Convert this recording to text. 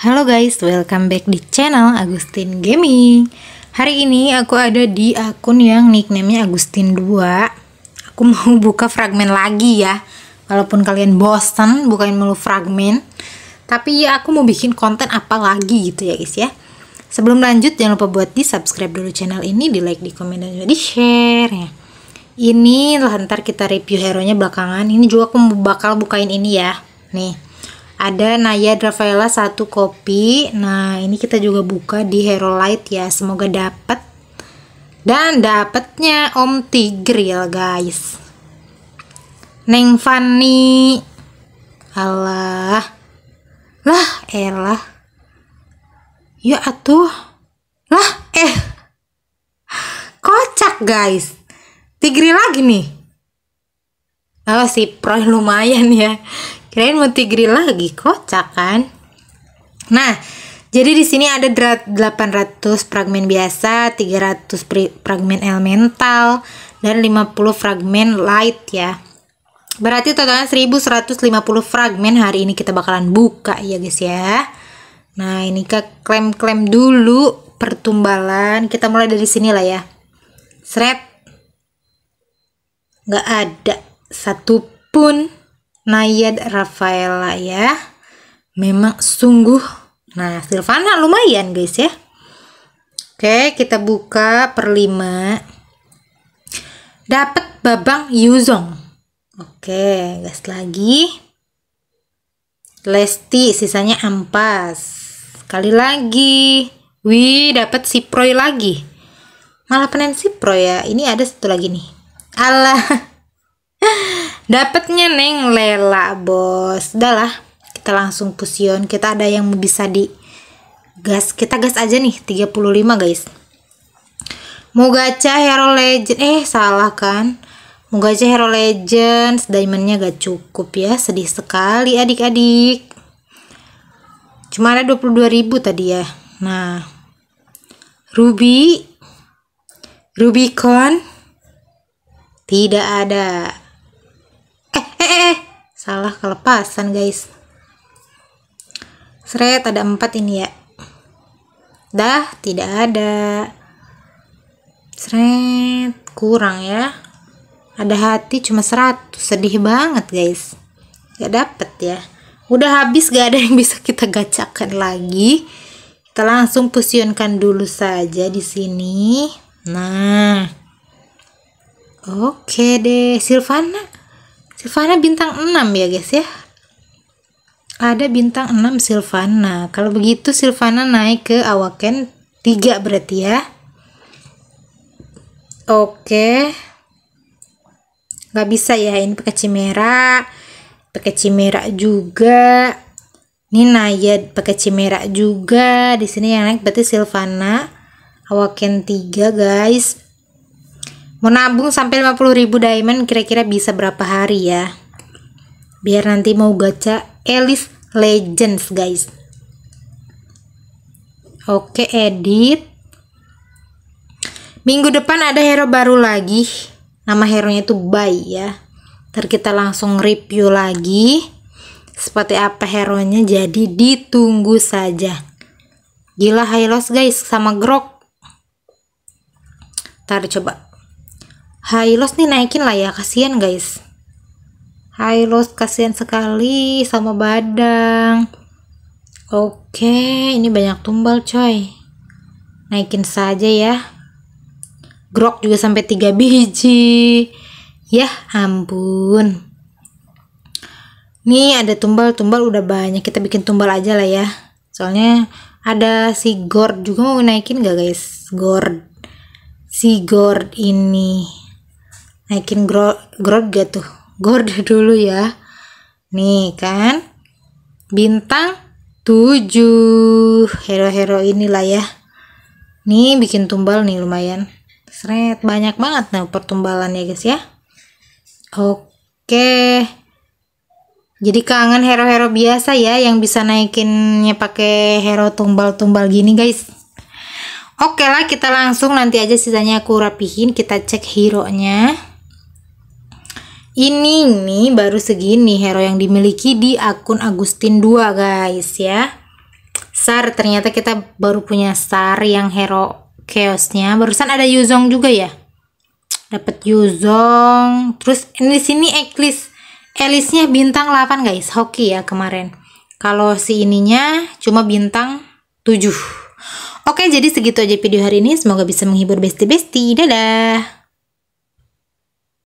Halo guys, welcome back di channel Agustin Gaming Hari ini aku ada di akun yang nicknamenya Agustin 2 Aku mau buka fragmen lagi ya Walaupun kalian bosen bukain mulu fragmen Tapi ya aku mau bikin konten apa lagi gitu ya guys ya Sebelum lanjut jangan lupa buat di subscribe dulu channel ini Di like, di komen, dan juga di share ya Ini lah ntar kita review hero nya belakangan Ini juga aku bakal bukain ini ya Nih ada Naya Dravela satu kopi nah ini kita juga buka di Hero Light ya semoga dapat dan dapatnya Om Tigril guys Neng Fanny Allah lah elah ya atuh lah eh kocak guys Tigri lagi nih kalau sih Proy lumayan ya. Kirain mau tigri lagi, kocak kan? Nah, jadi di sini ada 800 fragmen biasa, 300 fragmen elemental, dan 50 fragmen light ya. Berarti totalnya 1150 fragmen hari ini kita bakalan buka ya guys ya. Nah ini ke klaim-klaim dulu pertumbalan. Kita mulai dari sini lah ya. Seret. Nggak ada. Satupun pun Nayad Rafaela ya. Memang sungguh. Nah, Silvana lumayan guys ya. Oke, kita buka per 5. Dapat Babang Yuzong. Oke, gas lagi. Lesti sisanya ampas. Kali lagi. Wih, dapat si Proy lagi. Malah penen si Proy ya. Ini ada satu lagi nih. Allah. Dapatnya Neng Lela, Bos. Udah lah, kita langsung pusion. Kita ada yang bisa di gas. Kita gas aja nih, 35 guys. Mau gacha Hero Legend. Eh, salah kan? Mau gacha Hero Legends. Diamondnya gak cukup ya. Sedih sekali adik-adik. Cuma ada ribu tadi ya. Nah. Ruby Rubicon tidak ada eh salah kelepasan guys seret ada empat ini ya dah tidak ada seret kurang ya ada hati cuma 100 sedih banget guys gak dapet ya udah habis gak ada yang bisa kita gacakan lagi kita langsung fusionkan dulu saja di sini nah oke deh Silvana Silvana bintang 6 ya guys ya ada bintang 6 Silvana kalau begitu Silvana naik ke Awaken 3 berarti ya oke gak bisa ya ini pakai Cimera pakai Cimera juga ini Naya pakai Cimera juga di sini yang naik berarti Silvana Awaken 3 guys mau nabung sampai 50 ribu diamond kira-kira bisa berapa hari ya biar nanti mau gacha Alice Legends guys oke edit minggu depan ada hero baru lagi nama hero nya itu Bay ya ntar kita langsung review lagi seperti apa hero nya jadi ditunggu saja gila high loss guys sama grok ntar coba high loss nih naikin lah ya kasihan guys high loss kasihan sekali sama badang oke ini banyak tumbal coy naikin saja ya grok juga sampai 3 biji ya ampun nih ada tumbal-tumbal udah banyak kita bikin tumbal aja lah ya soalnya ada si gord juga mau naikin gak guys gord si gord ini naikin gak tuh Gorda dulu ya nih kan bintang 7 hero-hero inilah ya nih bikin tumbal nih lumayan seret banyak banget nah pertumbalan ya guys ya oke jadi kangen hero-hero biasa ya yang bisa naikinnya pakai hero tumbal-tumbal gini guys oke lah kita langsung nanti aja sisanya aku rapihin kita cek hero nya ini nih baru segini hero yang dimiliki di akun Agustin 2 guys ya. Sar ternyata kita baru punya Sar yang hero chaosnya. Barusan ada Yuzong juga ya. Dapat Yuzong. Terus ini sini Eklis. Elisnya bintang 8 guys, hoki ya kemarin. Kalau si ininya cuma bintang 7. Oke, jadi segitu aja video hari ini. Semoga bisa menghibur besti-besti. Dadah.